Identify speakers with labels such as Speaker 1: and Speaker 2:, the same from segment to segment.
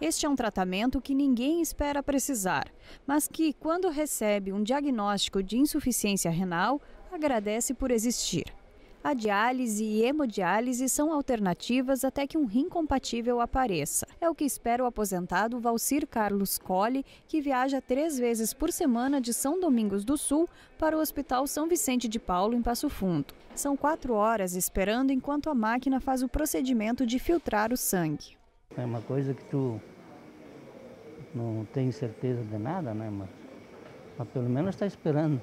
Speaker 1: Este é um tratamento que ninguém espera precisar, mas que, quando recebe um diagnóstico de insuficiência renal, agradece por existir. A diálise e hemodiálise são alternativas até que um rim compatível apareça. É o que espera o aposentado Valcir Carlos Colli, que viaja três vezes por semana de São Domingos do Sul para o Hospital São Vicente de Paulo, em Passo Fundo. São quatro horas esperando enquanto a máquina faz o procedimento de filtrar o sangue.
Speaker 2: É uma coisa que tu não tem certeza de nada, né? Mas, mas pelo menos está esperando.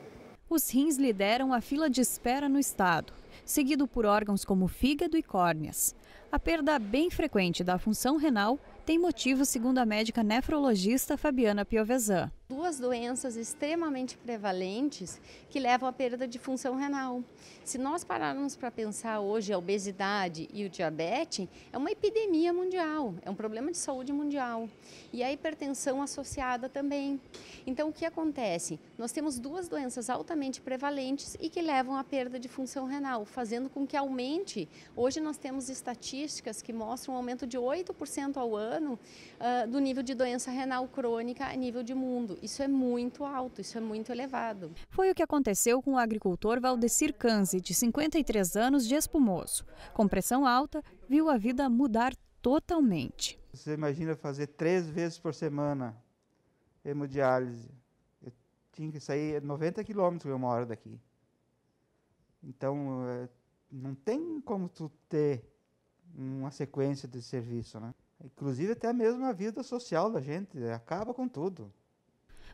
Speaker 1: Os rins lideram a fila de espera no estado, seguido por órgãos como fígado e córneas. A perda bem frequente da função renal tem motivo, segundo a médica nefrologista Fabiana Piovesan
Speaker 3: duas doenças extremamente prevalentes que levam à perda de função renal. Se nós pararmos para pensar hoje a obesidade e o diabetes, é uma epidemia mundial, é um problema de saúde mundial. E a hipertensão associada também. Então, o que acontece? Nós temos duas doenças altamente prevalentes e que levam à perda de função renal, fazendo com que aumente. Hoje nós temos estatísticas que mostram um aumento de 8% ao ano uh, do nível de doença renal crônica a nível de mundo isso é muito alto, isso é
Speaker 1: muito elevado. Foi o que aconteceu com o agricultor Valdecir Canzi, de 53 anos, de Espumoso. Com pressão alta, viu a vida mudar totalmente.
Speaker 2: Você imagina fazer três vezes por semana hemodiálise. Eu tinha que sair 90 quilômetros uma hora daqui. Então, é, não tem como tu ter uma sequência de serviço, né? Inclusive até mesmo a vida social da gente, né? acaba com tudo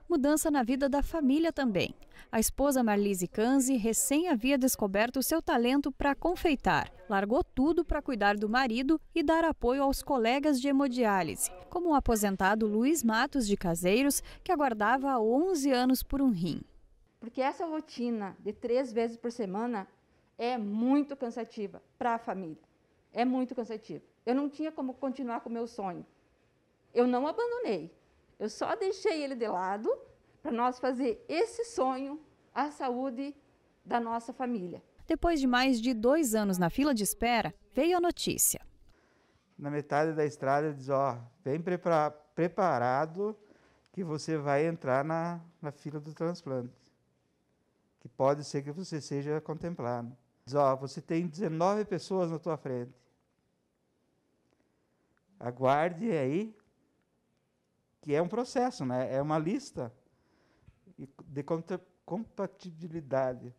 Speaker 1: mudança na vida da família também. A esposa Marlise Canzi recém havia descoberto seu talento para confeitar. Largou tudo para cuidar do marido e dar apoio aos colegas de hemodiálise, como o aposentado Luiz Matos de Caseiros, que aguardava há 11 anos por um rim.
Speaker 3: Porque essa rotina de três vezes por semana é muito cansativa para a família. É muito cansativa. Eu não tinha como continuar com o meu sonho. Eu não abandonei, eu só deixei ele de lado para nós fazer esse sonho a saúde da nossa família.
Speaker 2: Depois de
Speaker 1: mais de dois anos na fila de espera, veio a notícia.
Speaker 2: Na metade da estrada diz, ó, vem prepara preparado que você vai entrar na, na fila do transplante. Que pode ser que você seja contemplado. Diz, ó, você tem 19 pessoas na tua frente. Aguarde aí que é um processo, né? é uma lista de compatibilidade.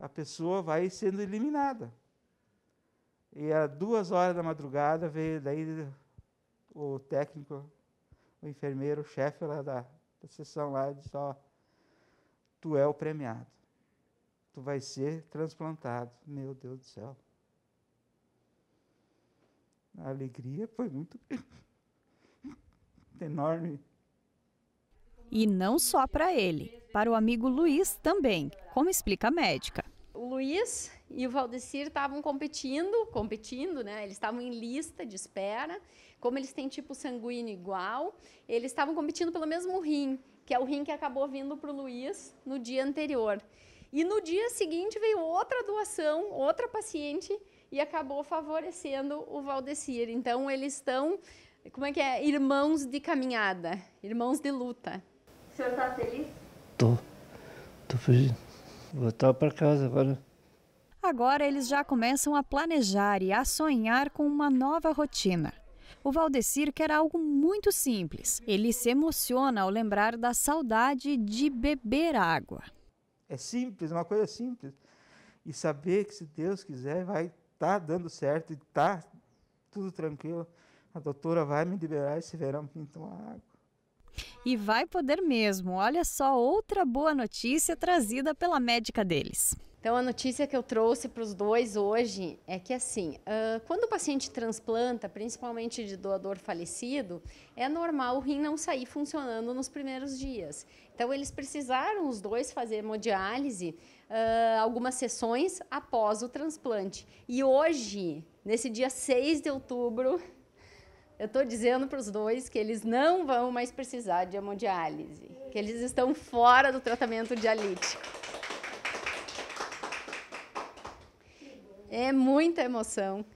Speaker 2: A pessoa vai sendo eliminada. E às duas horas da madrugada veio daí o técnico, o enfermeiro, o chefe lá da, da sessão lá e disse, ó, tu é o premiado. Tu vai ser transplantado. Meu Deus do céu. A alegria foi muito grande. enorme.
Speaker 1: E não só para ele, para o amigo Luiz também, como explica a médica.
Speaker 3: O Luiz e o Valdecir estavam competindo, competindo, né? Eles estavam em lista de espera. Como eles têm tipo sanguíneo igual, eles estavam competindo pelo mesmo rim, que é o rim que acabou vindo para o Luiz no dia anterior. E no dia seguinte veio outra doação, outra paciente, e acabou favorecendo o Valdecir. Então, eles estão como é que é? Irmãos de caminhada, irmãos de luta.
Speaker 2: O senhor está feliz? Tô. Tô fugindo. Voltar para casa agora.
Speaker 1: Agora eles já começam a planejar e a sonhar com uma nova rotina. O Valdecir quer algo muito simples. Ele se emociona ao lembrar da saudade de beber água.
Speaker 2: É simples, uma coisa simples. E saber que se Deus quiser vai estar tá dando certo e tá tudo tranquilo. A doutora vai me liberar esse verão para tomar água.
Speaker 1: E vai poder mesmo. Olha só outra boa notícia trazida pela médica deles. Então, a notícia que eu trouxe para os dois hoje
Speaker 3: é que, assim, uh, quando o paciente transplanta, principalmente de doador falecido, é normal o rim não sair funcionando nos primeiros dias. Então, eles precisaram, os dois, fazer hemodiálise uh, algumas sessões após o transplante. E hoje, nesse dia 6 de outubro, eu estou dizendo para os dois que eles não vão mais precisar de hemodiálise, que eles estão fora do tratamento dialítico. É muita emoção,